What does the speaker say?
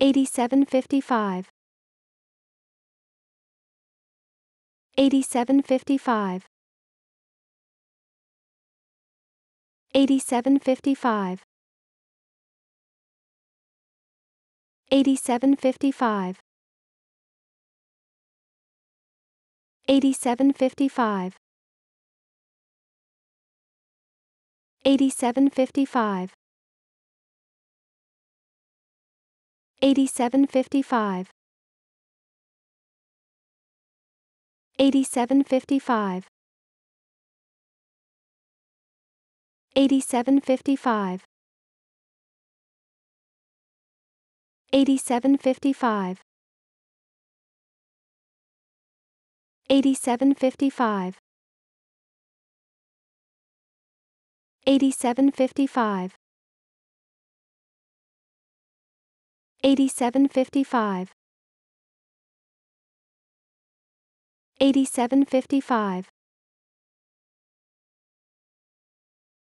8755 8755 8755 8755 8755 8755 8755 8755 8755 8755 8755 8755 8755 8755